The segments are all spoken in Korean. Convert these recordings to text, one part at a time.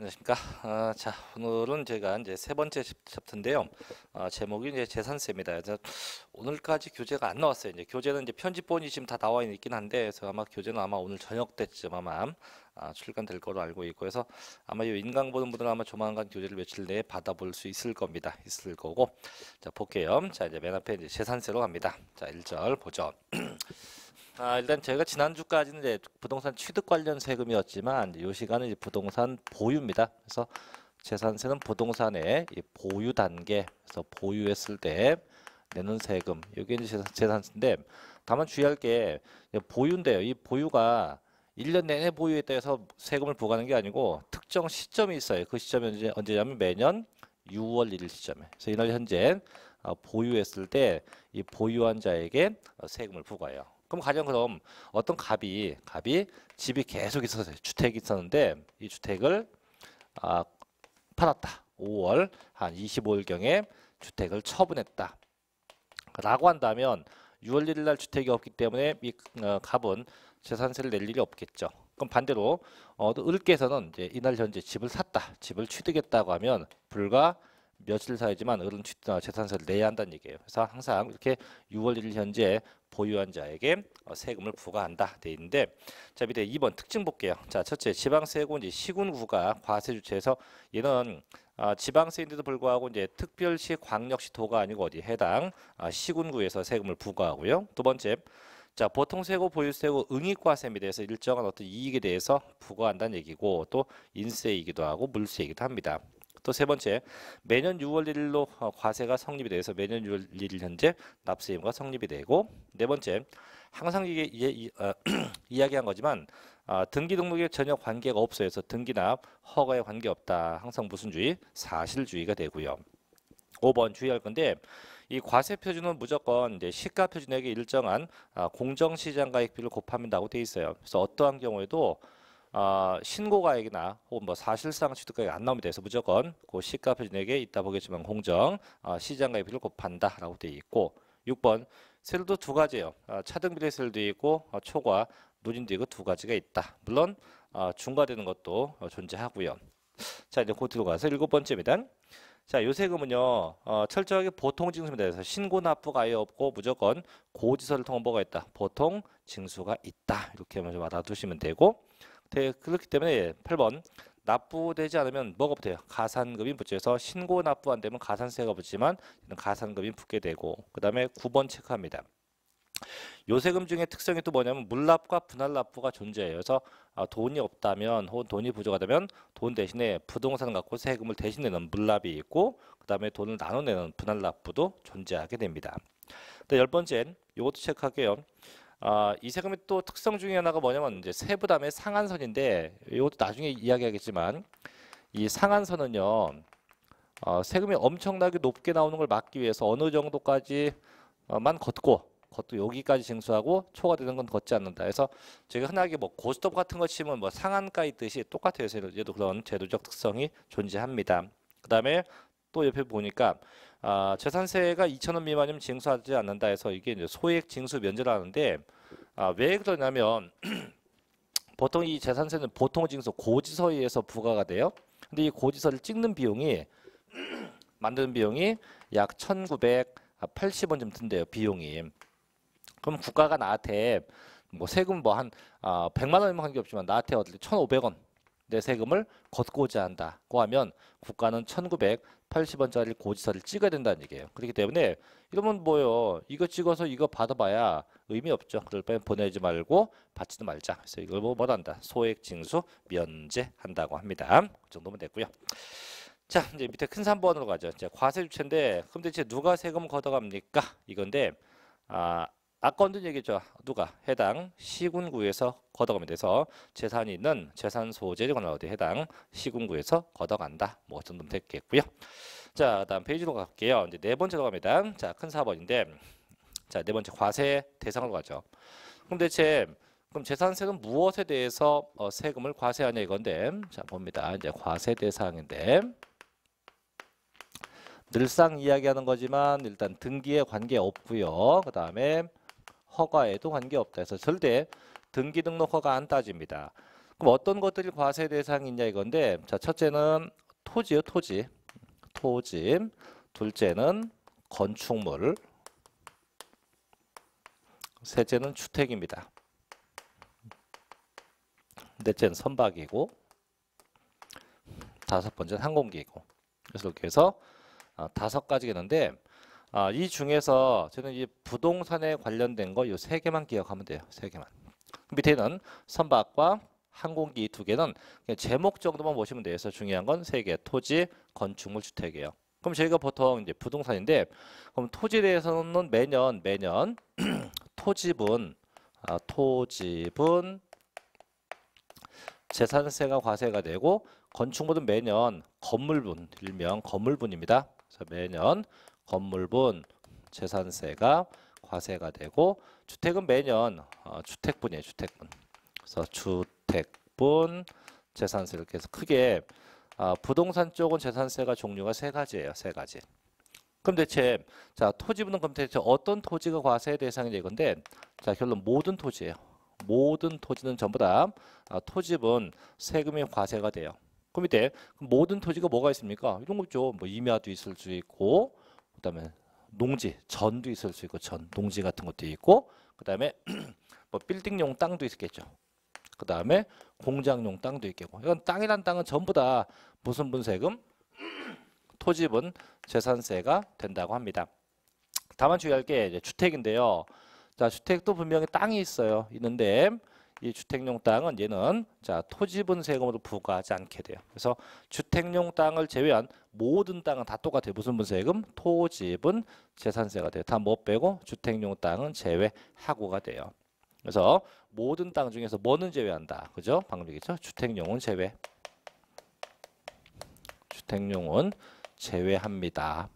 안녕하십니까. 아, 자, 오늘은 제가 이제 세 번째 챕터인데요. 아, 제목이 이제 재산세입니다. 오늘까지 교재가 안 나왔어요. 이제 교재는 이제 편집본이 지금 다 나와 있긴 한데, 그래서 아마 교재는 아마 오늘 저녁 때쯤 아마 아, 출간될 거로 알고 있고, 그래서 아마 이 인강 보는 분들은 아마 조만간 교재를 며칠 내에 받아볼 수 있을 겁니다. 있을 거고, 자 볼게요. 자 이제 맨 앞에 이제 재산세로 갑니다. 자 1절 보죠. 아, 일단 저희가 지난주까지는 이제 부동산 취득 관련 세금이었지만 이 시간은 이제 부동산 보유입니다. 그래서 재산세는 부동산의 보유 단계, 그래서 보유했을 때 내는 세금, 이게 이제 재산세인데 다만 주의할 게 보유인데요. 이 보유가 1년 내내 보유했다 해서 세금을 부과하는 게 아니고 특정 시점이 있어요. 그 시점이 언제냐면 매년 6월 1일 시점에. 그래서 이날 현재 어, 보유했을 때 이 보유한 자에게 어, 세금을 부과해요. 그럼 가령 그럼 어떤 갑이 갑이 집이 계속 있어서 주택이 있었는데 이 주택을 아, 팔았다. 5월 한 25일경에 주택을 처분했다. 라고 한다면 6월 1일 날 주택이 없기 때문에 이 어, 갑은 재산세를 낼 일이 없겠죠. 그럼 반대로 어, 을께서는 이제 이날 현재 집을 샀다. 집을 취득했다고 하면 불과 며칠 사이지만 어른 어, 재산세를 내야 한다는 얘기예요. 그래서 항상 이렇게 6월 1일 현재 보유한 자에게 어, 세금을 부과한다 돼 있는데 자 밑에 2번 특징 볼게요. 자 첫째 지방세고 이제 시군구가 과세 주체에서 얘는 아, 지방세인데도 불구하고 이제 특별시 광역시 도가 아니고 어디 해당 아, 시군구에서 세금을 부과하고요. 두 번째 자 보통세고 보유세고 응익과세에 대해서 일정한 어떤 이익에 대해서 부과한다는 얘기고 또 인세이기도 하고 물세이기도 합니다. 또세 번째, 매년 6월 1일로 어, 과세가 성립이 돼서 매년 6월 1일 현재 납세의무가 성립이 되고 네 번째, 항상 이게 이, 어, 야기한 거지만 아, 등기 등록에 전혀 관계가 없어요. 서 등기나 허가에 관계없다. 항상 무슨 주의? 사실주의가 되고요. 5번 주의할 건데 이 과세 표준은 무조건 이제 시가 표준액의 일정한 아, 공정시장 가액비를 곱합니다고 돼 있어요. 그래서 어떠한 경우에도 어, 신고가액이나 혹은 뭐 사실상 취득가액 이안 나오면 돼서 무조건 그 시가 표준액에 있다 보겠지만 공정 어, 시장가액 비를 곱한다라고 돼 있고 6번 세율도 두 가지예요. 어, 차등비례 세율도 있고 어, 초과 누진도 있고 두 가지가 있다. 물론 어, 중과되는 것도 어, 존재하고요. 자 이제 곧들어 가서 일곱 번째 입니다자 요세금은요 어, 철저하게 보통 징수에 대해서 신고 납부가 아예 없고 무조건 고지서를 통한뭐가 있다. 보통 징수가 있다. 이렇게 먼저 알아두시면 되고. 대, 네, 그렇기 때문에 예, 8번 납부되지 않으면 뭐가 붙어요? 가산금이 붙여서 신고 납부 안 되면 가산세가 붙지만 가산금이 붙게 되고 그 다음에 9번 체크합니다. 요세금 중에 특성이 또 뭐냐면 물납과 분할납부가 존재해요. 그래서 아, 돈이 없다면 혹은 돈이 부족하다면 돈 대신에 부동산 갖고 세금을 대신 내는 물납이 있고 그 다음에 돈을 나눠내는 분할납부도 존재하게 됩니다. 네, 열 번째, 이것도 체크할게요. 아, 이 세금의 또 특성 중에 하나가 뭐냐면 이제 세부담의 상한선인데 이것도 나중에 이야기하겠지만 이 상한선은요 어, 세금이 엄청나게 높게 나오는 걸 막기 위해서 어느 정도까지만 걷고 그것도 여기까지 징수하고 초과되는 건 걷지 않는다. 그래서 제가 흔하게 뭐 고스톱 같은 거 치면 뭐 상한가 있듯이 똑같아요. 얘도 그런 제도적 특성이 존재합니다. 그 다음에 또 옆에 보니까 아, 재산세가 2천 원 미만이면 징수하지 않는다 해서 이게 이제 소액 징수 면제라는데 아, 왜 그러냐면 보통 이 재산세는 보통 징수 고지서에서 부과가 돼요. 근데 이 고지서를 찍는 비용이 만드는 비용이 약 1,980원쯤 든대요. 비용이. 그럼 국가가 나한테 뭐 세금 뭐 한 아, 100만 원이면 관계없지만 나한테 어딜 1,500원 내 세금을 걷고자 한다고 하면 국가는 1980원짜리 고지서를 찍어야 된다는 얘기예요. 그렇기 때문에 이러면 뭐요? 이거 찍어서 이거 받아봐야 의미 없죠. 그럴 바엔 보내지 말고 받지도 말자. 그래서 이걸 뭐 뭐란다. 소액 징수 면제한다고 합니다. 그 정도면 됐고요. 자 이제 밑에 큰 3번으로 가죠. 이제 과세 주체인데 그럼 대체 누가 세금 걷어갑니까? 이건데 아 아까 언제 얘기죠? 누가? 해당 시군구에서 걷어가면 돼서 재산이 있는 재산 소재건 어디 해당 시군구에서 걷어간다. 뭐 그 정도 됐겠고요. 자, 다음 페이지로 갈게요. 이제 네 번째로 갑니다. 자, 큰 4번인데 자, 네 번째 과세 대상으로 가죠. 그럼 대체 그럼 재산세는 무엇에 대해서 어, 세금을 과세하냐 이건데 자, 봅니다. 이제 과세 대상인데 늘상 이야기하는 거지만 일단 등기에 관계 없고요. 그 다음에 허가에도 관계없다 해서 절대 등기 등록 허가 안 따집니다. 그럼 어떤 것들이 과세 대상이냐 이건데 자 첫째는 토지요 토지 토지 둘째는 건축물 셋째는 주택입니다. 넷째는 선박이고 다섯 번째는 항공기이고 그래서 이렇게 해서 어, 다섯 가지겠는데 아, 이 중에서 저는 이 부동산에 관련된 거 이 세 개만 기억하면 돼요. 세 개만. 밑에는 선박과 항공기 두 개는 제목 정도만 보시면 돼서 요그래 중요한 건 세 개. 토지, 건축물, 주택이에요. 그럼 저희가 보통 이제 부동산인데 그럼 토지에 대해서는 매년 매년 토지분 아, 토지분 재산세가 과세가 되고 건축물은 매년 건물분 일명 건물분입니다. 그래서 매년 건물분 재산세가 과세가 되고 주택은 매년 어, 주택분이에요. 주택분. 그래서 주택분 재산세 이렇게 해서 크게 어, 부동산 쪽은 재산세가 종류가 세 가지예요. 세 가지. 그럼 대체 자 토지분은 그럼 대체 어떤 토지가 과세 대상이되건데자 결론 모든 토지예요. 모든 토지는 전부 다 아, 토지분 세금이 과세가 돼요. 그럼 이때 모든 토지가 뭐가 있습니까? 이런 거죠. 뭐 임야도 있을 수 있고 그다음에 농지 전도 있을 수 있고 전 농지 같은 것도 있고 그다음에 뭐 빌딩용 땅도 있겠죠. 그다음에 공장용 땅도 있겠고 이건 땅이란 땅은 전부 다 무슨 분세금 토지분 재산세가 된다고 합니다. 다만 주의할 게 주택인데요. 자 주택도 분명히 땅이 있어요. 있는데 이 주택용 땅은 얘는 자 토지분 세금으로 부과하지 않게 돼요. 그래서 주택용 땅을 제외한 모든 땅은 다 똑같아요. 무슨 분세금? 토지분 재산세가 돼요. 다 뭐 빼고 주택용 땅은 제외하고가 돼요. 그래서 모든 땅 중에서 뭐는 제외한다. 그죠? 방금 얘기했죠? 주택용은 제외. 주택용은 제외합니다.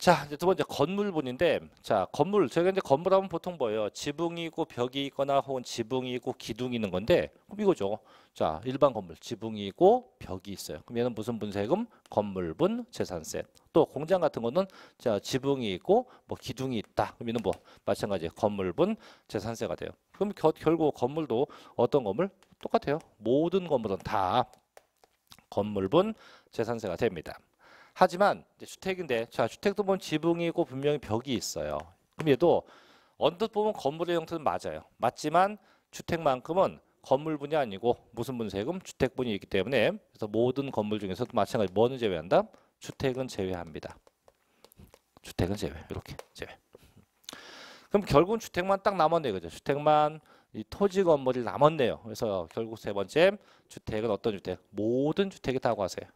자, 이제 두 번째 건물분인데 자, 건물 저희가 이제 건물하면 보통 뭐예요? 지붕이 고 벽이 있거나 혹은 지붕이 고 기둥이 있는 건데 그럼 이거죠. 자, 일반 건물 지붕이 고 벽이 있어요. 그럼 얘는 무슨 분세금? 건물분 재산세. 또 공장 같은 거는 자, 지붕이 있고 뭐 기둥이 있다. 그럼 얘는 뭐 마찬가지 건물분 재산세가 돼요. 그럼 겨, 결국 건물도 어떤 건물? 똑같아요. 모든 건물은 다 건물분 재산세가 됩니다. 하지만 주택인데 자 주택도 보면 지붕이 고 분명히 벽이 있어요. 그럼 얘도 언뜻 보면 건물의 형태는 맞아요. 맞지만 주택만큼은 건물 분이 아니고 무슨 분세금? 주택 분이 있기 때문에 그래서 모든 건물 중에서도 마찬가지 뭐는 제외한다? 주택은 제외합니다. 주택은 제외 이렇게 제외. 그럼 결국은 주택만 딱 남았네요. 그죠? 주택만 이 토지 건물이 남았네요. 그래서 결국 세 번째 주택은 어떤 주택? 모든 주택이 다 구하세요.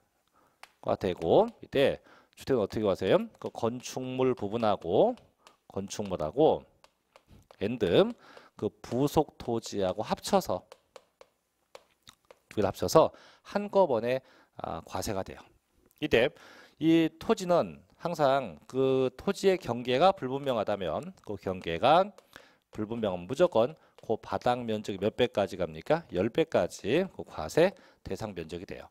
가 되고 이때 주택은 어떻게 구세요그 건축물 부분하고 건축물하고 엔드 그 부속 토지하고 합쳐서 두 합쳐서 한꺼번에 아, 과세가 돼요. 이때 이 토지는 항상 그 토지의 경계가 불분명하다면 그 경계가 불분명은 무조건 그 바닥 면적이 몇 배까지 갑니까? 열배까지그 과세 대상 면적이 돼요.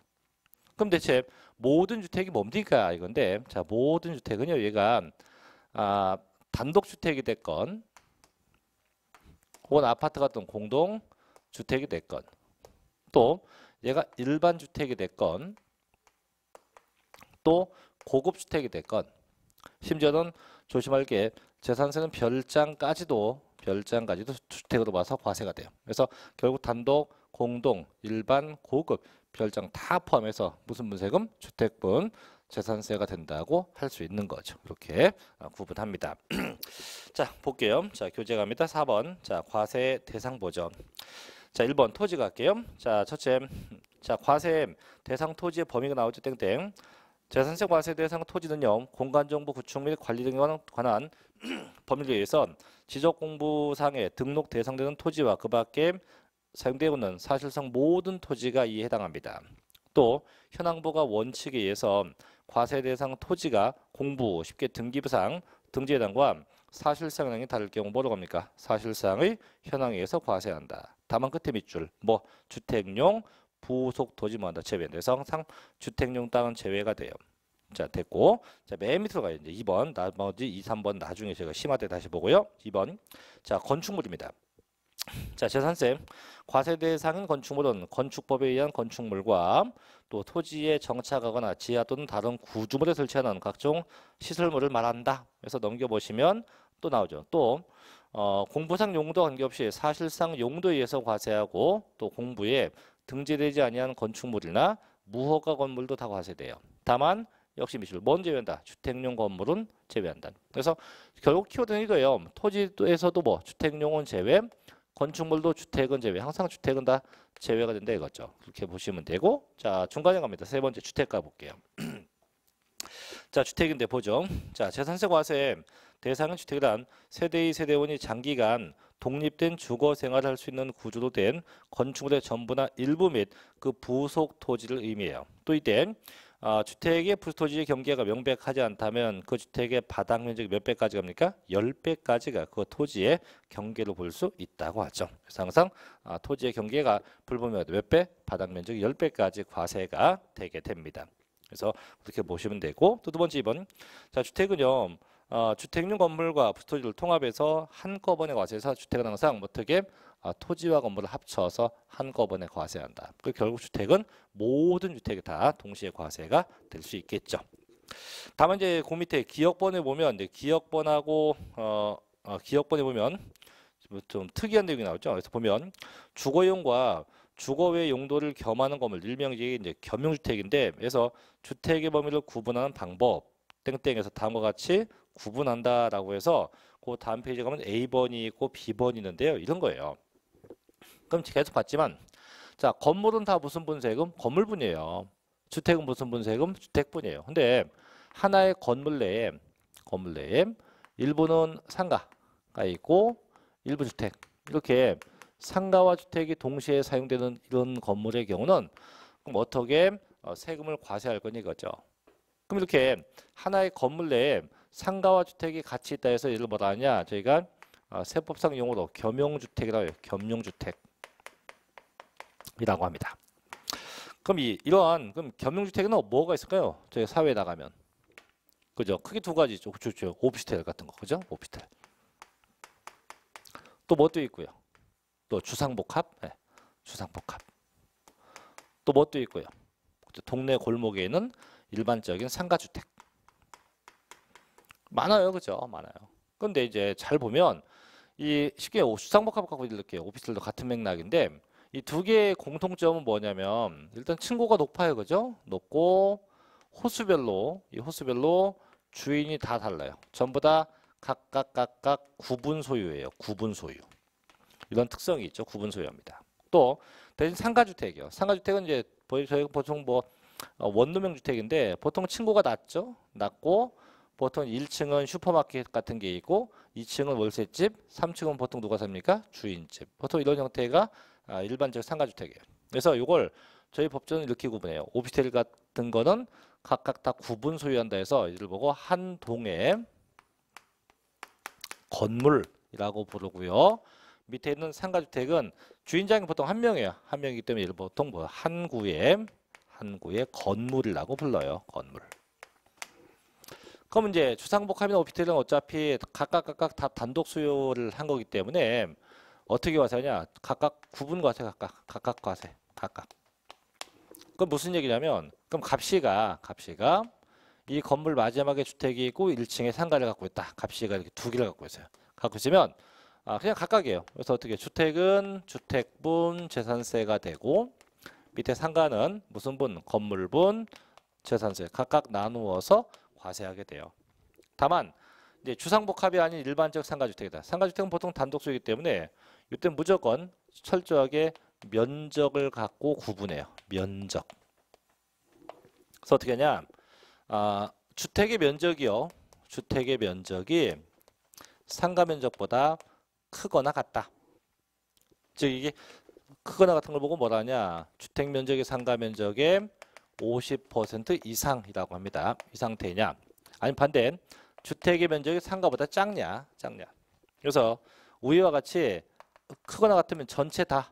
그럼 대체 모든 주택이 뭡니까 이건데 자 모든 주택은요 얘가 아, 단독주택이 됐건 혹은 아파트 같은 공동 주택이 됐건 또 얘가 일반 주택이 됐건 또 고급 주택이 됐건 심지어는 조심할 게 재산세는 별장까지도 별장까지도 주택으로 봐서 과세가 돼요. 그래서 결국 단독, 공동, 일반, 고급 별장 다 포함해서 무슨 분세금? 주택분 재산세가 된다고 할 수 있는 거죠. 이렇게 아, 구분합니다. 자, 볼게요. 자, 교재 갑니다. 4번. 자, 과세 대상 보전. 자, 1번 토지 갈게요. 자, 첫째. 자, 과세 대상 토지의 범위가 나오죠. 땡땡. 재산세 과세 대상 토지는요. 공간정보 구축 및 관리 등에 관한 범위에 의해서 지적 공부상에 등록 대상되는 토지와 그 밖에 사용되고는 사실상 모든 토지가 이에 해당합니다. 또 현황보가 원칙에 의해서 과세 대상 토지가 공부 쉽게 등기부상 등재해당과 사실상 현이 다를 경우 뭐라고 합니까? 사실상의 현황에 의해서 과세한다. 다만 끝에 밑줄 뭐 주택용 부속 토지 뭐한다 제외돼서 항상 주택용 땅은 제외가 돼요. 자 됐고 자맨 밑으로 가요 이제 2번 나머지 2, 3번 나중에 제가 심화 때 다시 보고요. 2번 자 건축물입니다. 자 재산세 과세 대상은 건축물은 건축법에 의한 건축물과 또 토지에 정착하거나 지하 또는 다른 구조물에 설치하는 각종 시설물을 말한다. 그래서 넘겨보시면 또 나오죠. 또 어, 공부상 용도 관계없이 사실상 용도에 의해서 과세하고 또 공부에 등재되지 아니한 건축물이나 무허가 건물도 다 과세돼요. 다만 역시 미술 뭔 제외한다. 주택용 건물은 제외한다. 그래서 결국 키워드는 이거예요. 토지에서도 뭐 주택용은 제외, 건축물도 주택은 제외. 항상 주택은 다 제외가 된다 이거죠. 그렇게 보시면 되고 자 중간에 갑니다. 세 번째 주택 가볼게요. 자 주택인데 보죠. 자 재산세 과세 대상은 주택이란 세대의 세대원이 장기간 독립된 주거 생활을 할 수 있는 구조로 된 건축물의 전부나 일부 및 그 부속 토지를 의미해요. 또 이때 아, 주택의 부토지의 경계가 명백하지 않다면 그 주택의 바닥 면적이 몇 배까지 갑니까? 열배까지가그 토지의 경계로 볼 수 있다고 하죠. 그래서 항상 아, 토지의 경계가 불분명해도 몇 배? 바닥 면적이 열배까지 과세가 되게 됩니다. 그래서 그렇게 보시면 되고 또 두 번째 2번 자 주택은요 어, 주택용 건물과 부토지를 통합해서 한꺼번에 과세해서 주택은 항상 어떻게 아, 토지와 건물을 합쳐서 한꺼번에 과세한다. 그 결국 주택은 모든 주택이 다 동시에 과세가 될 수 있겠죠. 다만 이제 그 밑에 기억번에 보면 이제 기억번하고 어, 어, 기억번에 보면 뭐 좀 특이한 내용이 나오죠. 그래서 보면 주거용과 주거 외 용도를 겸하는 건물 일명 이제 겸용주택인데 그래서 주택의 범위를 구분하는 방법 땡땡에서 다음과 같이 구분한다라고 해서 그 다음 페이지 가면 A번이 있고 B번이 있는데요. 이런 거예요. 그럼 계속 봤지만 자 건물은 다 무슨 분세금? 건물분이에요. 주택은 무슨 분세금? 주택분이에요. 근데 하나의 건물 내에 건물 내에 일부는 상가가 있고 일부 주택 이렇게 상가와 주택이 동시에 사용되는 이런 건물의 경우는 그럼 어떻게 어, 세금을 과세할 거냐 이거죠. 그럼 이렇게 하나의 건물 내에 상가와 주택이 같이 있다 해서 이를 뭐라 하냐? 저희가 어, 세법상 용어로 겸용주택이라고 해요. 겸용주택이라고 합니다. 그럼 이, 이러한 그럼 겸용주택에는 뭐가 있을까요? 저희 사회에 나가면 그죠? 크게 두 가지죠. 그죠 오피스텔 같은 거 그죠? 오피스텔 또 뭣도 뭐 있고요. 또 주상복합, 네. 주상복합 또 뭣도 뭐 있고요. 동네 골목에 있는 일반적인 상가주택 많아요. 그죠? 많아요. 근데 이제 잘 보면 이 쉽게 수상복합 갖고 이렇게 오피스텔도 같은 맥락인데 이 두 개의 공통점은 뭐냐면 일단 층고가 높아요. 그죠? 높고 호수별로 이 호수별로 주인이 다 달라요. 전부 다 각각 각각 구분 소유예요. 구분 소유. 이런 특성이 있죠. 구분 소유합니다. 또 대신 상가주택이요. 상가주택은 이제 저희 보통 뭐 어, 원룸형 주택인데 보통 층고가 낮죠. 낮고 보통 1층은 슈퍼마켓 같은 게 있고 2층은 월세집, 3층은 보통 누가 삽니까? 주인집. 보통 이런 형태가 아, 일반적 상가주택이에요. 그래서 이걸 저희 법조는 이렇게 구분해요. 오피스텔 같은 거는 각각 다 구분 소유한다 해서 이를 보고 한 동에 건물이라고 부르고요. 밑에 있는 상가주택은 주인장이 보통 한 명이에요. 한 명이기 때문에 이를 보통 뭐 한 구에 한 구의 건물이라고 불러요. 건물. 그럼 이제 주상복합이나 오피텔은 어차피 각각 각각 다 단독 수요를 한 거기 때문에 어떻게 과세하냐? 각각 구분 과세 각각 각각 과세 각각. 그건 무슨 얘기냐면 그럼 갑시가 갑시가 이 건물 마지막에 주택이 있고 1층에 상가를 갖고 있다. 갑시가 이렇게 두 개를 갖고 있어요. 갖고 있으면 아, 그냥 각각이에요. 그래서 어떻게 주택은 주택분 재산세가 되고 밑에 상가는 무슨 분 건물분 재산세 각각 나누어서 과세하게 돼요. 다만 이제 주상복합이 아닌 일반적 상가주택이다. 상가주택은 보통 단독소이기 때문에 이때 무조건 철저하게 면적을 갖고 구분해요. 면적. 그래서 어떻게 하냐? 아, 주택의 면적이요. 주택의 면적이 상가 면적보다 크거나 같다. 즉 이게 크거나 같은 걸 보고 뭐라 하냐? 주택 면적의 상가 면적의 50% 이상이라고 합니다. 이 상태냐? 아니 반대 주택의 면적이 상가보다 작냐? 작냐? 그래서 우위와 같이 크거나 같으면 전체 다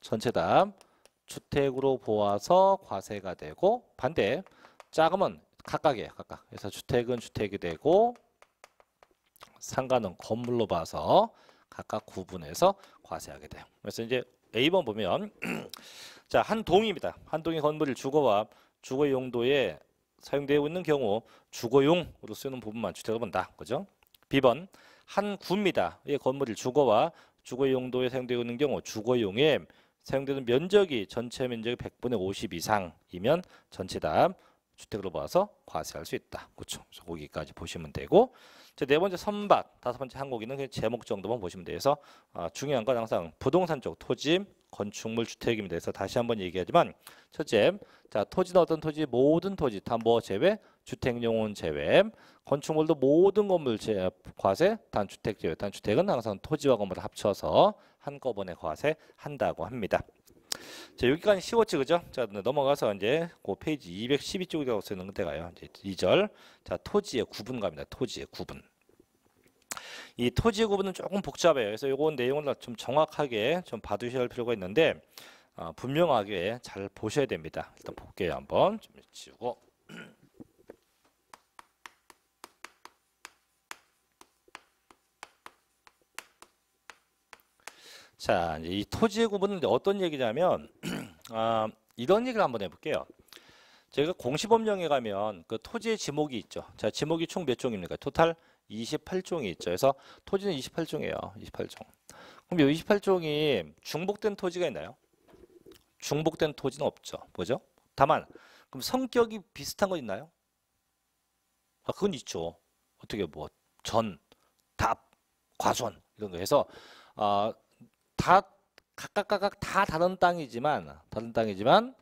전체 다 주택으로 보아서 과세가 되고 반대 작으면 각각이에요 각각 그래서 주택은 주택이 되고 상가는 건물로 봐서 각각 구분해서 과세하게 돼요 그래서 이제 A번 보면 자, 한 동입니다. 한 동의 건물을 주거와 주거 용도에 사용되고 있는 경우 주거용으로 쓰는 부분만 주택으로 본다. 그죠? B번 한 구입니다. 이 건물을 주거와 주거 용도에 사용되고 있는 경우 주거용에 사용되는 면적이 전체 면적의 100분의 50 이상이면 전체 다 주택으로 봐서 과세할 수 있다. 그렇죠. 거기까지 보시면 되고 네 번째 선박, 다섯 번째 항공기는 제목 정도만 보시면 돼서 아, 중요한 건 항상 부동산 쪽 토지, 건축물 주택입니다. 그래서 다시 한번 얘기하지만 첫째, 자 토지는 어떤 토지? 모든 토지 담보 뭐 제외? 주택용은 제외. 건축물도 모든 건물 제외, 과세, 단주택 제외. 단주택은 항상 토지와 건물을 합쳐서 한꺼번에 과세한다고 합니다. 자 여기까지 쉬웠지 그죠? 자 넘어가서 이제 그 페이지 212쪽이라고 쓰는 데가요. 이제 2절. 자 토지의 구분갑니다. 토지의 구분. 이 토지 구분은 조금 복잡해요. 그래서 요건 내용을 좀 정확하게 좀 봐두셔야 할 필요가 있는데 어, 분명하게 잘 보셔야 됩니다. 일단 볼게요. 한번 좀 지우고 자, 이 토지의 구분은 어떤 얘기냐면 아, 이런 얘기를 한번 해볼게요. 제가 공시법령에 가면 그 토지의 지목이 있죠. 자, 지목이 총 몇 종입니까? 토탈 28종이 있죠. 그래서 토지는 28종이에요. 28종. 그럼 이 28종이 중복된 토지가 있나요? 중복된 토지는 없죠. 뭐죠? 다만 그럼 성격이 비슷한 건 있나요? 아, 그건 있죠. 어떻게 뭐 전, 답, 과손 이런 거 해서 어, 아, 다 각각 각각 다 다른 땅이지만 다른 땅이지만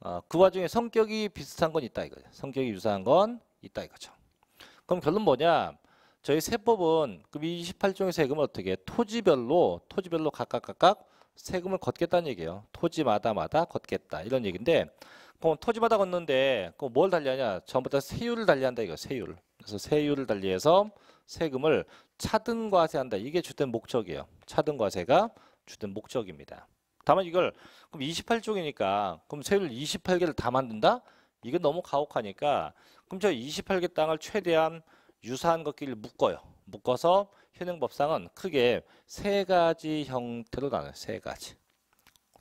어, 그 와중에 성격이 비슷한 건 있다 이거죠. 성격이 유사한 건 있다 이거죠. 그럼 결론 뭐냐? 저희 세법은 그 28종의 세금을 어떻게 토지별로 토지별로 각각 각각 세금을 걷겠다는 얘기예요. 토지마다마다 걷겠다 이런 얘기인데 그럼 토지마다 걷는데 그럼 뭘 달리하냐? 전부 다 세율을 달리한다 이거 세율. 그래서 세율을 달리해서 세금을 차등 과세한다. 이게 주된 목적이에요. 차등 과세가 주된 목적입니다. 다만 이걸 그럼 2 8쪽이니까 그럼 세율 28개를 다 만든다? 이게 너무 가혹하니까 그럼 저 28개 땅을 최대한 유사한 것끼리 묶어요. 묶어서 효능법상은 크게 세 가지 형태로 나눠요. 세 가지로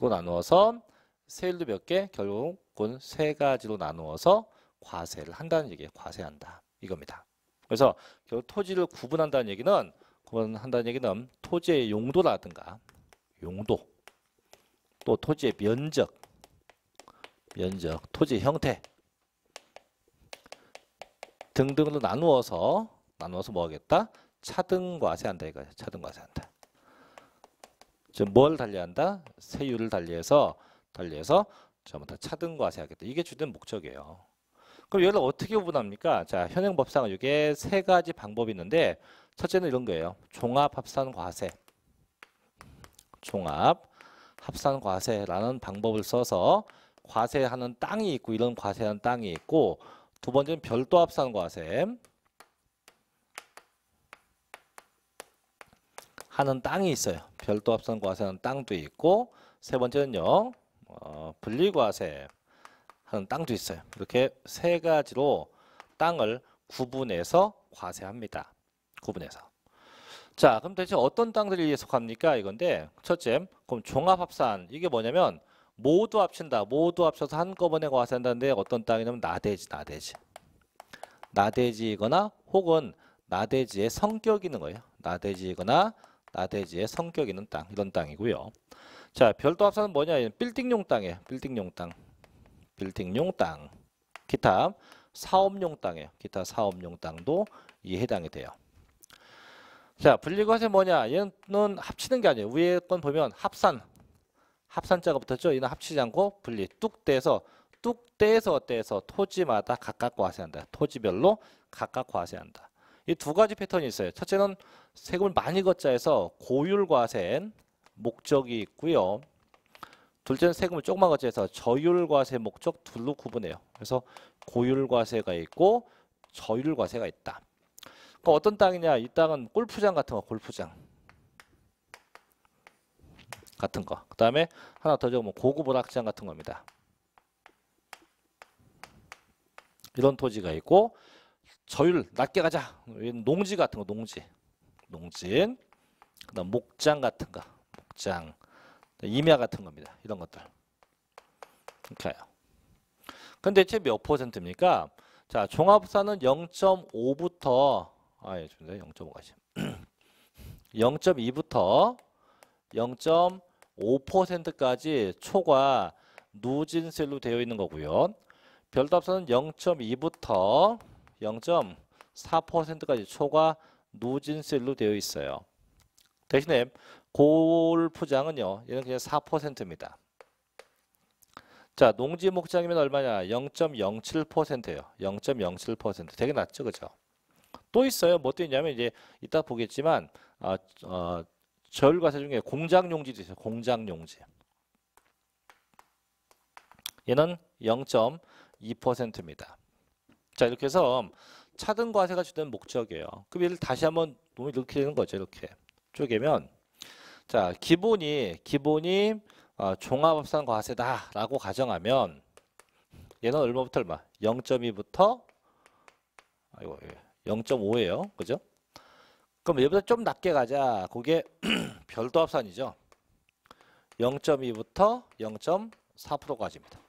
나누어서 세일도 몇 개, 결국 은세 가지로 나누어서 과세를 한다는 얘기예요. 과세한다. 이겁니다. 그래서 결국 토지를 구분한다는 얘기는 구분한다는 얘기는 토지의 용도라든가 용도 또 토지의 면적 면적, 토지 형태 등등으로 나누어서 나누어서 뭐 하겠다? 차등과세한다 이거야. 차등과세한다. 즉뭘 달리한다? 세율을 달리해서 달리해서 전부 다 차등과세하겠다. 이게 주된 목적이에요. 그럼 얘를 어떻게 구분합니까? 자, 현행 법상은 이게 세 가지 방법이 있는데 첫째는 이런 거예요. 종합 합산 과세. 종합 합산 과세라는 방법을 써서 과세하는 땅이 있고 이런 과세하는 땅이 있고 두 번째는 별도 합산 과세. 하는 땅이 있어요. 별도 합산 과세는 땅도 있고 세 번째는요. 어, 분리 과세 하는 땅도 있어요. 이렇게 세 가지로 땅을 구분해서 과세합니다. 구분해서. 자, 그럼 대체 어떤 땅들이 속합니까? 이건데 첫째, 그럼 종합합산 이게 뭐냐면 모두 합친다. 모두 합쳐서 한꺼번에 과세한다는데 어떤 땅이냐면 나대지, 나대지. 나대지이거나 혹은 나대지의 성격이 있는 거예요. 나대지이거나 나대지의 성격 이 있는 땅, 이런 땅이고요. 자, 별도 합산은 뭐냐? 빌딩용 땅이에요. 빌딩용 땅. 빌딩용 땅. 기타 사업용 땅이에요. 기타 사업용 땅도 이 해당이 돼요. 자, 분리과세 뭐냐? 얘는 합치는 게 아니에요. 위에 건 보면 합산, 합산자가 붙었죠. 이는 합치지 않고 분리. 뚝대에서 뚝대에서 떼서 토지마다 각각 과세한다. 토지별로 각각 과세한다. 이 두 가지 패턴이 있어요. 첫째는 세금을 많이 걷자해서 고율 과세엔 목적이 있고요. 둘째는 세금을 조금만 걷자해서 저율 과세 목적 둘로 구분해요. 그래서 고율 과세가 있고 저율 과세가 있다. 그 어떤 땅이냐? 이 땅은 골프장 같은 거, 골프장. 같은 거. 그 다음에 하나 더 적으면 고급 오락장 같은 겁니다. 이런 토지가 있고 저율 낮게 가자. 농지 같은 거 농지. 농진. 그 다음 목장 같은 거. 목장. 임야 같은 겁니다. 이런 것들. 이렇게요. 근데 대체 몇 퍼센트입니까? 자, 종합사는 0.5부터 아, 예, 0.5까지. 0.2부터 0. 5%까지 초과 누진셀로 되어 있는 거고요. 별답선은 0.2부터 0.4%까지 초과 누진셀로 되어 있어요. 대신에 골프장은요. 얘는 그냥 4%입니다. 자, 농지 목장이면 얼마냐? 0.07%예요. 0.07%. 되게 낮죠, 그죠? 또 있어요. 뭐 또 있냐면 이제 이따 보겠지만 아, 어, 어, 저율과세 중에 공장용지도 있어요. 공장용지. 얘는 0.2%입니다. 자 이렇게 해서 차등 과세가 주된 목적이에요. 그럼 얘를 다시 한번 이렇게 되는 거죠. 이렇게 쪼개면 자 기본이 기본이 어, 종합업산 과세다라고 가정하면 얘는 얼마부터 얼마? 0.2부터 아이고 0.5예요. 예. 그죠? 그럼 얘보다 좀 낮게 가자. 그게 별도 합산이죠. 0.2부터 0.4%까지입니다.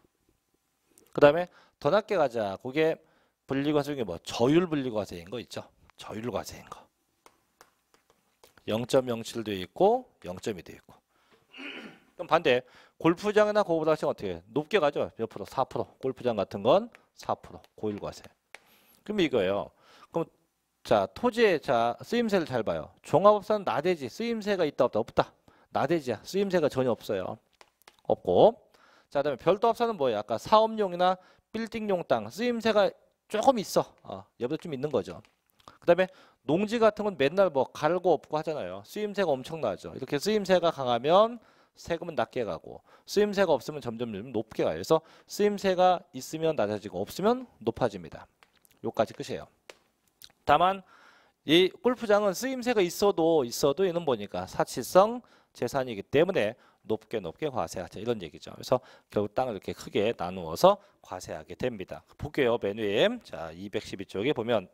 그 다음에 더 낮게 가자. 그게 분리과세 중에 뭐 저율 분리과세인 거 있죠. 저율 과세인 거. 0.07도 있고 0.2도 있고. 그럼 반대 골프장이나 고거보다훨 어떻게 해? 높게 가죠? 몇 프로? 4% 골프장 같은 건 4%고율 과세. 그럼 이거예요. 자, 토지에 자 쓰임새를 잘 봐요. 종합업산 나대지 쓰임새가 있다 없다 없다. 나대지야. 쓰임새가 전혀 없어요. 없고. 자, 그다음에 별도 업사는 뭐예요? 아까 사업용이나 빌딩용 땅 쓰임새가 조금 있어. 어, 여기도 좀 있는 거죠. 그다음에 농지 같은 건 맨날 뭐 갈고 없고 하잖아요. 쓰임새가 엄청나죠. 이렇게 쓰임새가 강하면 세금은 낮게 가고 쓰임새가 없으면 점점 높게 가요. 그래서 쓰임새가 있으면 낮아지고 없으면 높아집니다. 요까지 끝이에요. 다만 이 골프장은 쓰임새가 있어도 있어도 이는 보니까 사치성 재산이기 때문에 높게 높게 과세하자 이런 얘기죠. 그래서 결국 땅을 이렇게 크게 나누어서 과세하게 됩니다. 보게요 맨위에자 212쪽에 보면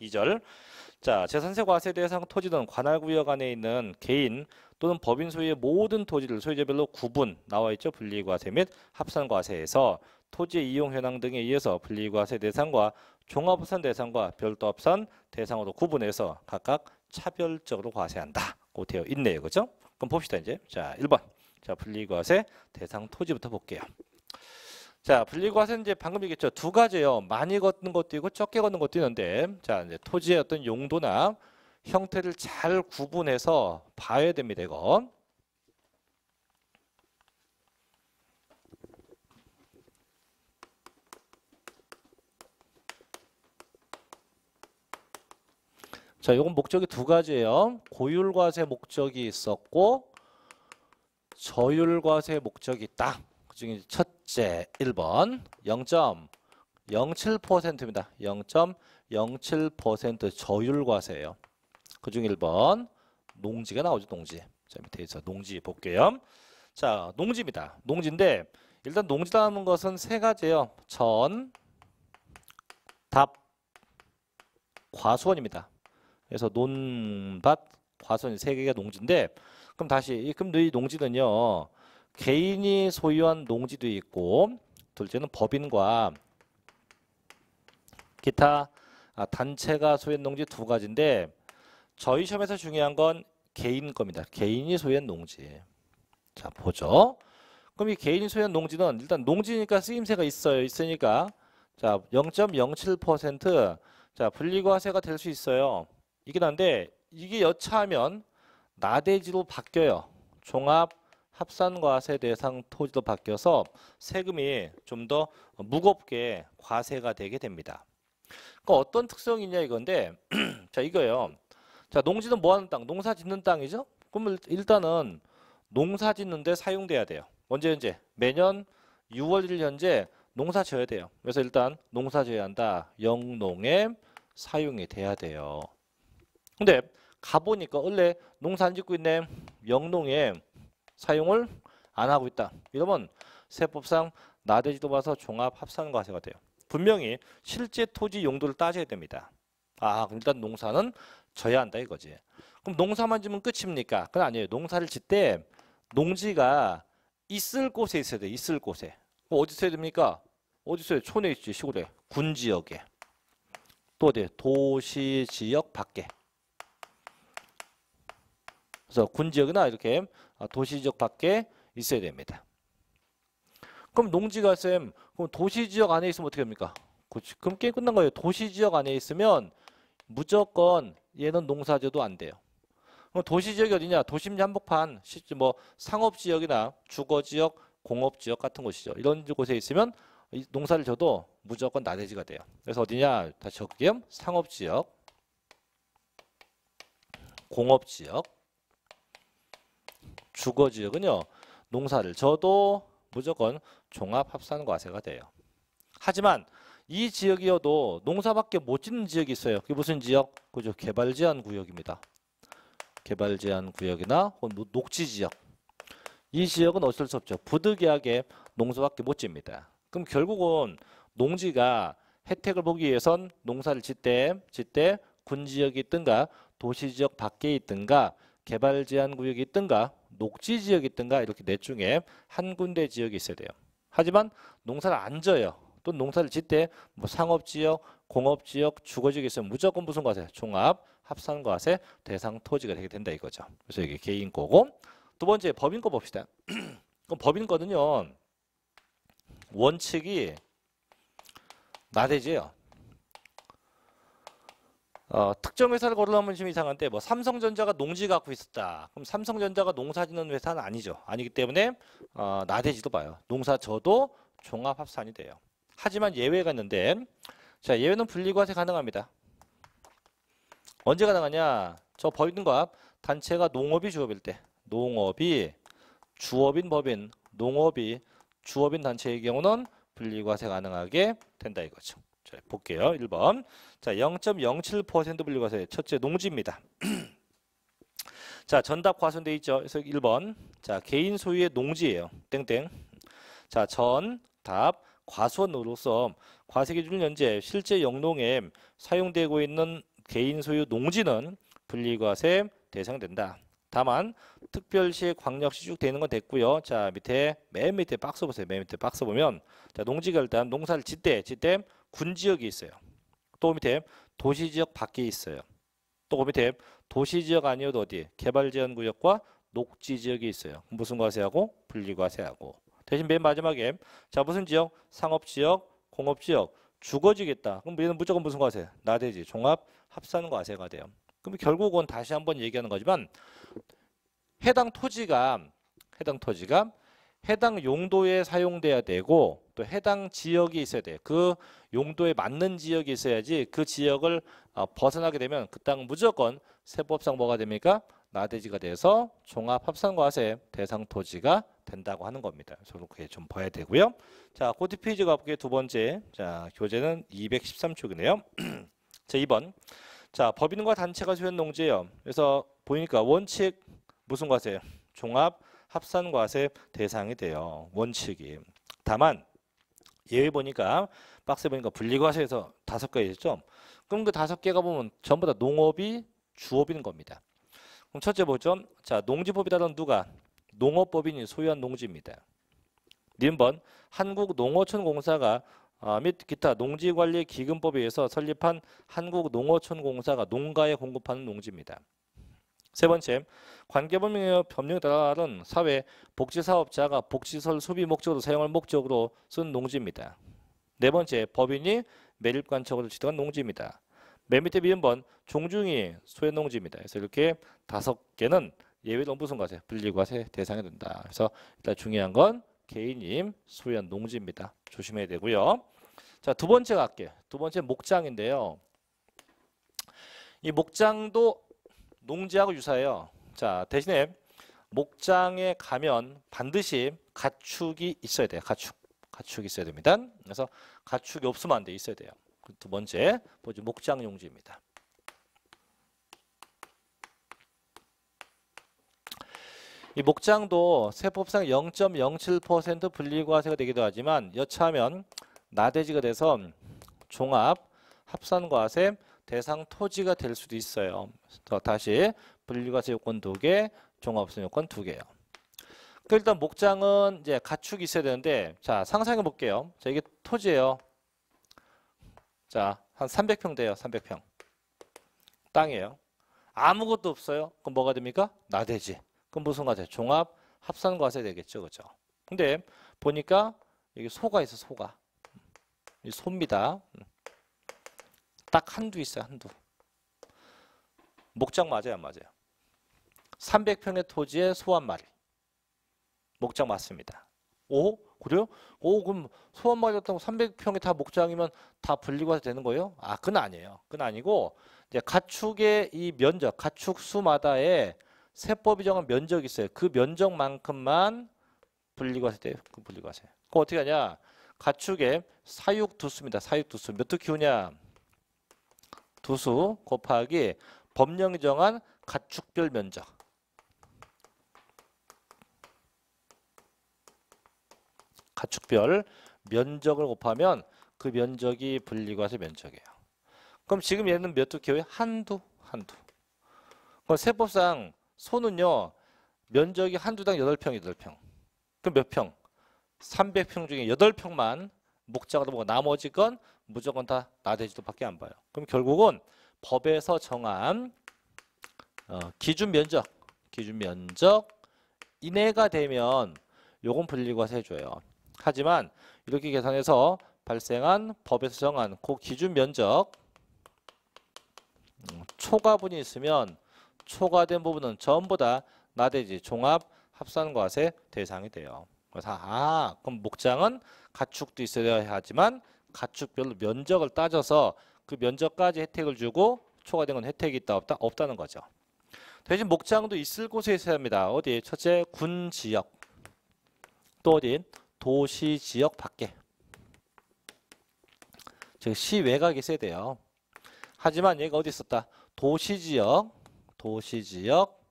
2절 자 재산세 과세 대상 토지는 관할구역 안에 있는 개인 또는 법인 소유의 모든 토지를 소유자별로 구분 나와 있죠 분리과세 및 합산과세에서 토지 이용 현황 등에 의해서 분리과세 대상과 종합업산 대상과 별도업산 대상으로 구분해서 각각 차별적으로 과세한다고 되어 있네요. 그죠? 그럼 봅시다 이제. 자, 1번. 자, 분리과세 대상 토지부터 볼게요. 자, 분리과세는 이제 방금 얘기했죠. 두 가지요. 많이 걷는 것도 있고 적게 걷는 것도 있는데, 자, 이제 토지의 어떤 용도나 형태를 잘 구분해서 봐야 됩니다. 이건 자, 이건 목적이 두 가지예요. 고율과세 목적이 있었고 저율과세 목적이 있다. 그중에 첫째 1번 0.07%입니다. 0.07% 저율과세예요. 그중 1번 농지가 나오죠. 농지. 자, 밑에 있어 농지 볼게요. 자, 농지입니다. 농지인데 일단 농지라는 것은 세 가지예요. 전, 답, 과수원입니다. 그래서 논밭, 과수원 세 개가 농지인데 그럼 다시 그럼 이 농지는요 개인이 소유한 농지도 있고 둘째는 법인과 기타 아, 단체가 소유한 농지 두 가지인데 저희 시험에서 중요한 건 개인 겁니다. 개인이 소유한 농지. 자 보죠. 그럼 이 개인이 소유한 농지는 일단 농지니까 쓰임새가 있어요. 있으니까 자 0.07%자 분리과세가 될 수 있어요. 이긴한데 이게 여차하면 나대지로 바뀌어요. 종합 합산과세 대상 토지도 바뀌어서 세금이 좀 더 무겁게 과세가 되게 됩니다. 그 어떤 특성이 냐 이건데 자이거요자 농지는 뭐하는 땅? 농사 짓는 땅이죠. 그러면 일단은 농사 짓는데 사용돼야 돼요. 언제 언제? 매년 6월 1일 현재 농사 져야 돼요. 그래서 일단 농사 져야 한다. 영농에 사용이 돼야 돼요. 근데 가보니까 원래 농산 짓고 있는 영농에 사용을 안 하고 있다. 이러면 세법상 나대지도 봐서 종합합산과세가 돼요. 분명히 실제 토지 용도를 따져야 됩니다. 아 일단 농사는 져야 한다 이거지. 그럼 농사만 지면 끝입니까? 그건 아니에요. 농사를 짓 때 농지가 있을 곳에 있어야 돼. 있을 곳에. 뭐 어디 있어야 됩니까? 어디 있어돼 촌에 있지 시골에. 군 지역에. 또 어디? 도시 지역 밖에. 그래서 군 지역이나 이렇게 아, 도시 지역 밖에 있어야 됩니다. 그럼 농지가 쌤 그럼 도시 지역 안에 있으면 어떻게 됩니까? 그치. 그럼 게임 끝난 거예요. 도시 지역 안에 있으면 무조건 얘는 농사제도 안 돼요. 그럼 도시 지역이 어디냐? 도심 한복판, 뭐 상업 지역이나 주거 지역, 공업 지역 같은 곳이죠. 이런 곳에 있으면 농사를 져도 무조건 나대지가 돼요. 그래서 어디냐? 다시 적게 상업 지역, 공업 지역, 주거 지역은요. 농사를 저도 무조건 종합합산과세가 돼요. 하지만 이 지역이어도 농사밖에 못 짓는 지역이 있어요. 그게 무슨 지역? 그죠. 개발 제한 구역입니다. 개발 제한 구역이나 녹지 지역. 이 지역은 어쩔 수 없죠. 부득이하게 농사밖에 못 짓니다. 그럼 결국은 농지가 혜택을 보기 위해선 농사를 짓되 짓되 군 지역이 있든가 도시 지역 밖에 있든가 개발 제한 구역이 있든가 녹지 지역이든가 이렇게 넷 중에 한 군데 지역이 있어야 돼요. 하지만 농사를 안 져요. 또 농사를 짓때뭐 상업지역, 공업지역, 주거지역이 있으면 무조건 무슨 과세? 종합, 합산과세, 대상 토지가 되게 된다 이거죠. 그래서 이게 개인 거고 두 번째 법인 거 봅시다. 그럼 법인 거는요. 원칙이 나대지요 어, 특정 회사를 거론하면 좀 이상한데 뭐 삼성전자가 농지 갖고 있었다. 그럼 삼성전자가 농사 짓는 회사는 아니죠. 아니기 때문에 어, 나대지도 봐요. 농사 저도 종합합산이 돼요. 하지만 예외가 있는데 자 예외는 분리과세 가능합니다. 언제 가능하냐? 저 법인과 단체가 농업이 주업일 때 농업이 주업인 법인 농업이 주업인 단체의 경우는 분리과세 가능하게 된다 이거죠. 그 볼게요. 1번. 자, 0.07% 분류과세. 첫째 농지입니다. 자, 전답 과손돼 있죠. 그래서 1번. 자, 개인 소유의 농지예요. 땡땡. 자, 전, 답, 과원으로서 과세기준 현재 실제 영농에 사용되고 있는 개인 소유 농지는 분리과세 대상된다. 다만 특별시 광역시 쭉 되는 건 됐고요. 자 밑에 맨 밑에 박스 보세요. 맨 밑에 박스 보면 자 농지가 일단 농사를 짓대 짓대 군 지역이 있어요. 또 그 밑에 도시 지역 밖에 있어요. 또 그 밑에 도시 지역 아니어도 어디 개발 제한 구역과 녹지 지역이 있어요. 무슨 과세하고 분리과세하고 대신 맨 마지막에 자 무슨 지역 상업 지역 공업 지역 주거지겠다. 그럼 얘는 무조건 무슨 과세 나대지 종합 합산 과세가 돼요. 그럼 결국은 다시 한번 얘기하는 거지만 해당 토지가 해당 토지가 해당 용도에 사용돼야 되고 또 해당 지역이 있어야 돼. 그 용도에 맞는 지역이 있어야지 그 지역을 어, 벗어나게 되면 그땅 무조건 세법상 뭐가 됩니까? 나대지가 돼서 종합합산과세 대상 토지가 된다고 하는 겁니다. 그게좀 봐야 되고요. 자, 코드 페이지 가볼게요. 두 번째. 자, 교재는 213쪽이네요. 자, 2번. 자, 법인과 단체가 소유한 농지예요. 그래서 보니까 원칙 무슨 과세 종합 합산과세 대상이 돼요. 원칙이. 다만 예외 보니까 박스 보니까 분리과세에서 다섯 개 있죠. 그럼 그 다섯 개가 보면 전부 다 농업이 주업인 겁니다. 그럼 첫째 보죠. 자, 농지법이라던 누가 농업법인이 소유한 농지입니다. 님번 한국농어촌공사가 아, 및 기타 농지관리기금법에 의해서 설립한 한국농어촌공사가 농가에 공급하는 농지입니다. 세 번째, 관계법령의 법령에 따른 사회 복지사업자가 복지설 시 소비 목적으로 사용할 목적으로 쓴 농지입니다. 네 번째, 법인이 매립관청으로 지정한 농지입니다. 맨 밑에 비은번 종중이 소외농지입니다. 그래서 이렇게 다섯 개는 예외농부선과세, 분리과세 대상이 된다. 그래서 일단 중요한 건 개인임 소유 농지입니다. 조심해야 되고요. 자, 두 번째 갈게두 번째 목장인데요. 이 목장도 농지하고 유사해요. 자, 대신에 목장에 가면 반드시 가축이 있어야 돼요. 가축. 가축이 있어야 됩니다. 그래서 가축이 없으면 안 돼. 있어야 돼요. 두 번째, 보죠. 목장 용지입니다. 이 목장도 세법상 0.07% 분리과세가 되기도 하지만 여차하면 나대지가 돼서 종합 합산과세 대상 토지가 될 수도 있어요. 다시 분리과세 요건 두개 종합업 요건 두개요그 일단 목장은 이제 가축이 있어야 되는데 자 상상해 볼게요. 자 이게 토지예요. 자한 300평 돼요. 300평 땅이에요. 아무것도 없어요. 그럼 뭐가 됩니까? 나대지. 그럼 무슨 과세? 종합 합산 과세 되겠죠, 그죠? 근데 보니까 여기 소가 있어 소가 이 소입니다. 딱 한두 있어요. 한두. 목장 맞아요? 안 맞아요? 300평의 토지에 소 한 마리. 목장 맞습니다. 오? 그래요? 오 그럼 소 한 마리 같다고 300평이 다 목장이면 다 분리가 해서 되는 거예요? 아 그건 아니에요. 그건 아니고 이제 가축의 이 면적, 가축 수마다의 세법이 정한 면적이 있어요. 그 면적만큼만 분리과세 돼요. 그 분리과세. 그 어떻게 하냐? 가축의 사육 두수입니다. 사육 두수. 몇 두 키우냐? 두수 곱하기 법령이 정한 가축별 면적 가축별 면적을 곱하면 그 면적이 분리과세 면적이에요. 그럼 지금 얘는 몇두 키워요? 한두, 한두. 그럼 세법상 소는요. 면적이 한두당 8평, 8평. 그럼 몇 평? 300평 중에 8평만 목자가로 보고 뭐 나머지 건 무조건 다 나대지도밖에 안 봐요. 그럼 결국은 법에서 정한 어, 기준 면적, 기준 면적 이내가 되면 요건 분리과세 줘요. 하지만 이렇게 계산해서 발생한 법에서 정한 그 기준 면적 음, 초과분이 있으면 초과된 부분은 전부 다 나대지 종합 합산과세 대상이 돼요. 그래서 아 그럼 목장은 가축도 있어야 하지만 가축별로 면적을 따져서 그 면적까지 혜택을 주고 초과된 건 혜택이 있다 없다 없다는 거죠. 대신 목장도 있을 곳에 있어야 합니다. 어디 첫째 군 지역 또 어디 도시 지역 밖에 즉 시외곽에 있어야 돼요. 하지만 얘가 어디 있었다? 도시 지역 도시 지역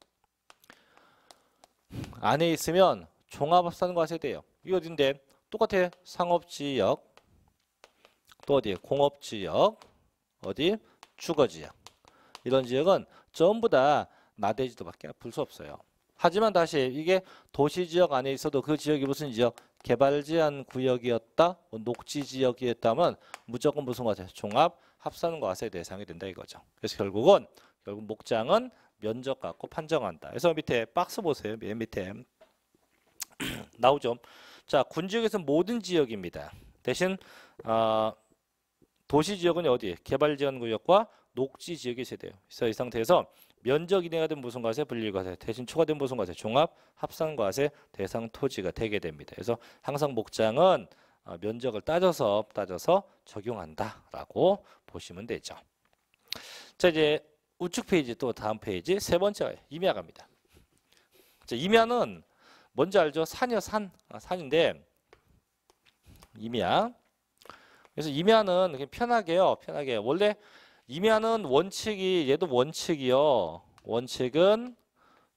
안에 있으면 종합합산과세대요. 이거 어딘데? 똑같아. 상업지역, 또 어디? 공업지역, 어디? 주거지역. 이런 지역은 전부 다 나대지도밖에 불 수 없어요. 하지만 다시 이게 도시지역 안에 있어도 그 지역이 무슨 지역? 개발제한 구역이었다, 뭐 녹지지역이었다면 무조건 무슨 과세? 종합 합산과세 대상이 된다 이거죠. 그래서 결국은 결국 목장은 면적 갖고 판정한다. 그래서 밑에 박스 보세요. 맨 밑에 나오죠. 자, 군지역에서 모든 지역입니다. 대신 어, 도시 지역은 어디? 개발 지원 구역과 녹지 지역이 세대요 그래서 이 상태에서 면적 인해가 된무슨과세 분리과세, 대신 초과된 무슨과세 종합 합산과세 대상 토지가 되게 됩니다. 그래서 항상 목장은 어, 면적을 따져서 따져서 적용한다라고 보시면 되죠. 자 이제 우측 페이지 또 다음 페이지 세 번째 임야 갑니다. 자 임야는 뭔지 알죠? 산이요, 산. 아, 산인데 임야. 그래서 임야는 편하게요. 편하게. 원래 임야는 원칙이 얘도 원칙이요. 원칙은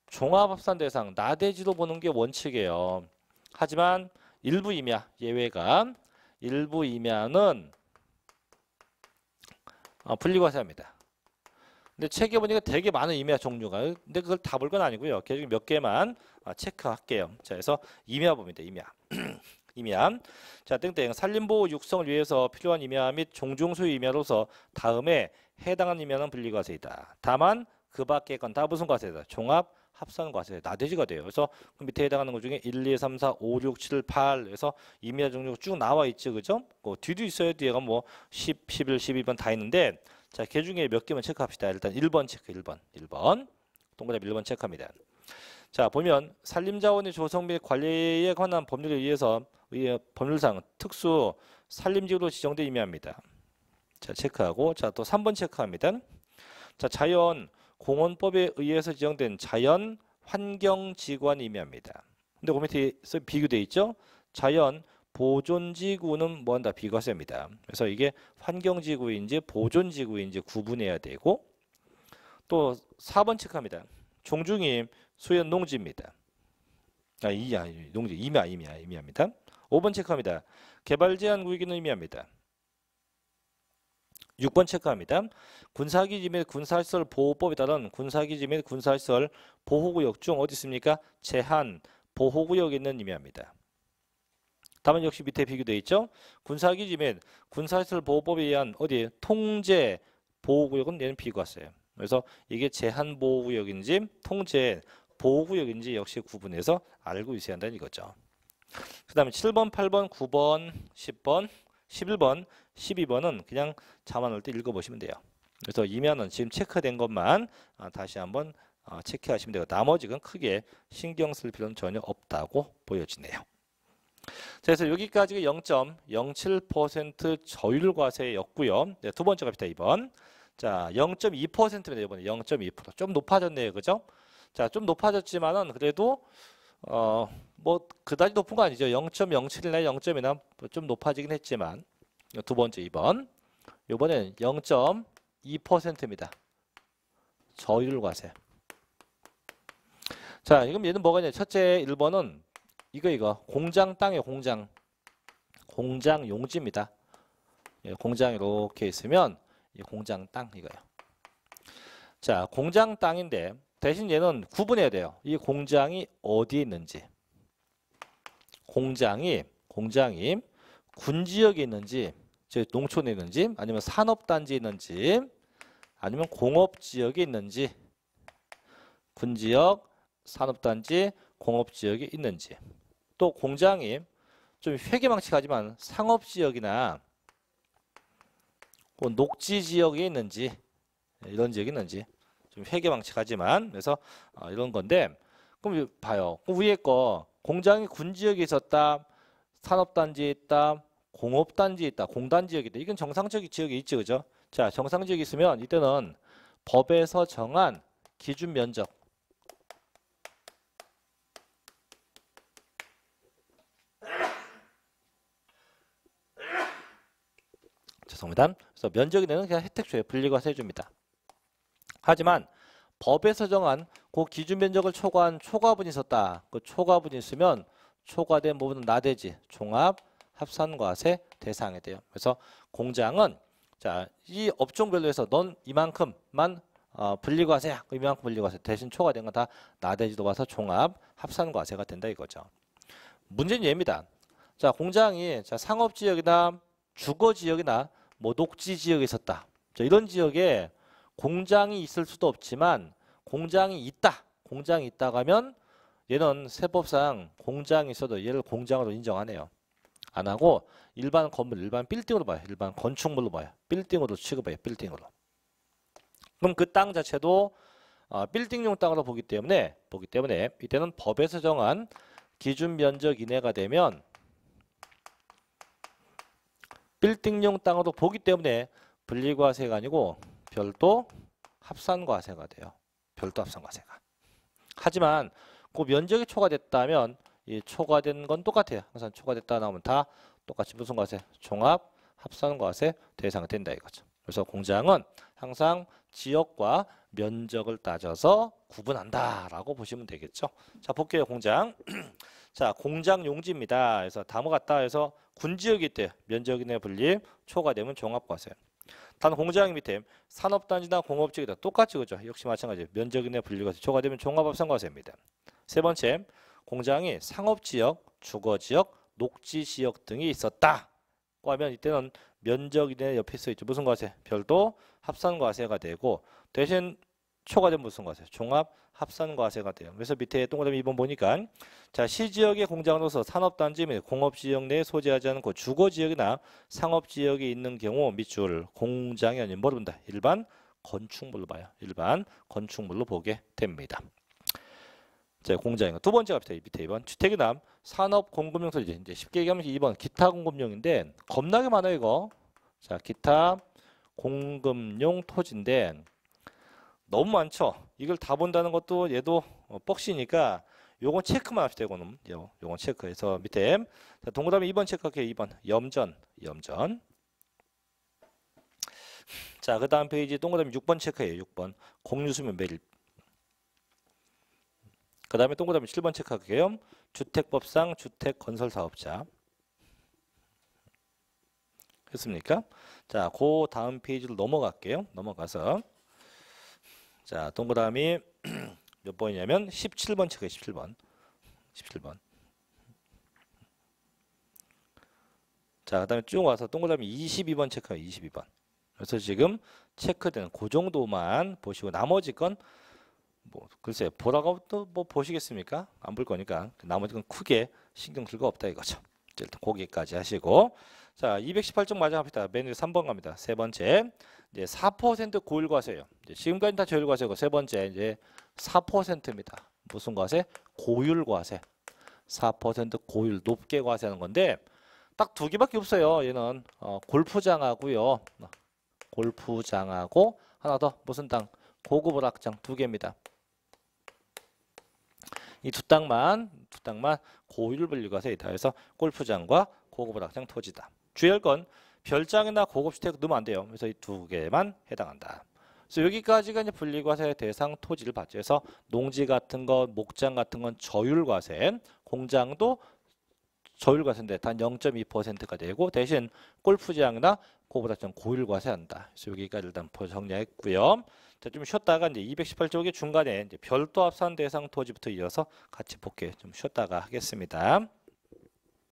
종합합산 대상 나대지도 보는 게 원칙이에요. 하지만 일부 임야 예외가 일부 임야는 어, 아, 분리과세합니다. 근데 책에 보니까 되게 많은 임야 종류가. 근데 그걸 다 볼 건 아니고요. 계속 몇 개만 아, 체크할게요. 자, 그래서 임야봅니다. 임야. 임야 자, 땡땡. 산림보호 육성을 위해서 필요한 임야 및종중수유 임야로서 다음에 해당한 임야는 분리과세이다. 다만 그밖에건다 무슨 과세다? 종합 합산 과세 나대지가 돼요. 그래서 그 밑에 해당하는 것 중에 1, 2, 3, 4, 5, 6, 7, 8에서 임야 종류가 쭉 나와 있죠 그죠? 뭐 뒤도 있어요. 뒤에가 뭐 10, 11, 12번 다 있는데 자, 개 중에 몇 개만 체크합시다. 일단 1번 체크, 1번. 1번. 동그라미 1번 체크합니다. 자, 보면 산림자원의 조성 및 관리에 관한 법률에 의해서 법률상 특수 산림지구로 지정돼 의미합니다. 자, 체크하고 자, 또 3번 체크합니다. 자, 자연 공원법에 의해서 지정된 자연 환경지구안 의미합니다. 근데 고면 뒤에 비교돼 있죠? 자연 보존지구는 뭐한다? 비과세입니다. 그래서 이게 환경지구인지 보존지구인지 구분해야 되고 또 4번 측합니다. 종중임 수연 농지입니다. 아, 이, 아, 농지, 임야, 임야, 임야입니다. 5번 체크합니다. 개발 제한 구역은 의미합니다. 6번 체크합니다. 군사기지 및 군사시설 보호법에 따른 군사기지 및 군사시설 보호구역 중 어디 있습니까? 제한, 보호구역 있는 의미합니다. 다만 역시 밑에 비교되어 있죠. 군사기지 및 군사시설 보호법에 의한 어디 통제 보호구역은 얘는 비과세예요. 그래서 이게 제한 보호구역인지 통제 보호구역인지 역시 구분해서 알고 있어야 한다는 이거죠. 그 다음에 7번, 8번, 9번, 10번, 11번, 12번은 그냥 자만 할때 읽어보시면 돼요. 그래서 이면은 지금 체크된 것만 아, 다시 한번 아, 체크하시면 되고 나머지는 크게 신경 쓸 필요는 전혀 없다고 보여지네요. 그래서 여기까지가 0.07% 저율과세였고요. 네, 두 번째 갑시다. 2번. 자, 0.2%입니다. 이번에 0.2%. 좀 높아졌네요. 그죠? 자, 좀 높아졌지만은 그래도 어, 뭐 그다지 높은 거 아니죠. 0.07이나 0.2나 좀 높아지긴 했지만 두 번째 2번. 요번엔 0.2%입니다. 저율과세. 자, 이건 얘는 뭐가냐? 있 첫째 1번은 이거 이거 공장 땅에 공장 공장 용지입니다. 예, 공장 이렇게 있으면 이 공장 땅 이거요. 자 공장 땅인데 대신 얘는 구분해야 돼요. 이 공장이 어디 있는지 공장이 공장이 군 지역에 있는지 즉 농촌에 있는지 아니면 산업단지 있는지 아니면 공업지역에 있는지 군지역 산업단지 공업지역에 있는지 또 공장이 좀회계망치가지만 상업지역이나 녹지 지역에 있는지 이런 지역이 있는지 좀회계망치가지만 그래서 어, 이런 건데 그럼 봐요. 위에 거 공장이 군지역에 있었다, 산업단지에 있다, 공업단지에 있다, 공단지역이다. 이건 정상적인 지역에 있죠, 그죠? 자, 정상지역이 있으면 이때는 법에서 정한 기준 면적 죄송합니다. 그래서 면적이 되는 그냥 혜택주에 분리과세 줍니다 하지만 법에서 정한 그 기준 면적을 초과한 초과분이 있었다. 그 초과분이 있으면 초과된 부분은 나대지 종합 합산과세 대상이 돼요. 그래서 공장은 자이 업종별로 해서 넌 이만큼만 어, 분리과세야. 이만큼 분리과세 대신 초과된 건 다 나대지도 와서 종합 합산과세가 된다 이거죠. 문제는 얘입니다. 자 공장이 자 상업지역이나 주거지역이나 뭐 녹지 지역에 있었다. 이런 지역에 공장이 있을 수도 없지만 공장이 있다. 공장이 있다 가면 얘는 세법상 공장이 있어도 얘를 공장으로 인정하네요. 안 하고 일반 건물, 일반 빌딩으로 봐요. 일반 건축물로 봐요. 빌딩으로 취급해요. 빌딩으로. 그럼 그 땅 자체도 어, 빌딩용 땅으로 보기 때문에 보기 때문에 이때는 법에서 정한 기준 면적 이내가 되면 빌딩용 땅으로 보기 때문에 분리과세가 아니고 별도 합산과세가 돼요. 별도 합산과세가. 하지만 그 면적이 초과됐다면 이 초과된 건 똑같아요. 항상 초과됐다 나오면 다 똑같이 무슨 과세? 종합 합산과세 대상이 된다 이거죠. 그래서 공장은 항상 지역과 면적을 따져서 구분한다라고 보시면 되겠죠. 자, 볼게요, 공장. 자, 공장 용지입니다. 그래서 다음 같다 해서 군지역일 때 면적인의 분립 초과되면 종합과세. 단 공장 밑에 산업단지나 공업지역이다 똑같이 그죠 역시 마찬가지 면적인의 분리과세 초과되면 종합합산과세입니다 세 번째 공장이 상업지역 주거지역 녹지지역 등이 있었다 하면 이때는 면적인의 옆에 써있죠 무슨 과세 별도 합산과세가 되고 대신 초과된 무슨 과세? 종합 합산 과세가 돼요. 그래서 밑에 동그라미 2번 보니까 자, 시지역의 공장으로서 산업단지 및 공업지역 내에 소재하지 않고 주거지역이나 상업지역에 있는 경우 밑줄 공장이 아닌 뭐로 본다? 일반 건축물로 봐요. 일반 건축물로 보게 됩니다. 자, 공장이고 두 번째 갑시다. 밑에 2번 주택이나 산업 공급용 소재 이제 쉽게 얘기하면 2번 기타 공급용인데 겁나게 많아 이거. 자 기타 공급용 토지인데 너무 많죠. 이걸 다 본다는 것도 얘도 어, 뻑시니까 요건 체크만 합시다. 이거는 요, 요건 체크해서 밑에 자, 동그라미 2번 체크할게요. 2번 염전, 염전. 자, 그 다음 페이지 동그라미 6번 체크해요. 6번 공유수면 매립. 그 다음에 동그라미 7번 체크할게요. 주택법상 주택건설사업자. 했습니까? 자, 그 다음 페이지로 넘어갈게요. 넘어가서 자, 동그라미 몇 번이냐면 17번 책에 17번. 17번. 자, 그다음에 쭉 와서 동그라미 22번 체크해요. 22번. 그래서 지금 체크되는 그 정도만 보시고 나머지 건 뭐 글쎄 보라고 또 뭐 보시겠습니까? 안 볼 거니까 나머지 건 크게 신경 쓸 거 없다 이거죠. 일단 거기까지 하시고 자 218쪽 마지막 합니다. 메뉴 3번 갑니다. 세 번째 이제 4% 고율 과세예요. 지금까지 다 저율과세고 세 번째 이제 4%입니다. 무슨 과세? 고율 과세. 4% 고율 높게 과세하는 건데 딱 두 개밖에 없어요. 얘는 어, 골프장하고요. 어, 골프장하고 하나 더 무슨 땅? 고급 오락장 두 개입니다. 이 두 땅만 두 땅만 고율 분류 과세이다. 그래서 골프장과 고급 오락장 토지다. 주의할 건 별장이나 고급 주택 넣으면 안 돼요. 그래서 이 두 개만 해당한다. 그래서 여기까지가 이제 분리과세 대상 토지를 받죠그래서 농지 같은 거, 목장 같은 건 저율과세, 공장도 저율과세인데 단 0.2%가 되고 대신 골프장이나 그보다 좀 고율과세한다. 그래서 여기까지 일단 정리했고요. 자, 좀 쉬었다가 이제 2 1 8쪽에 중간에 이제 별도 합산 대상 토지부터 이어서 같이 복귀 좀 쉬었다가 하겠습니다.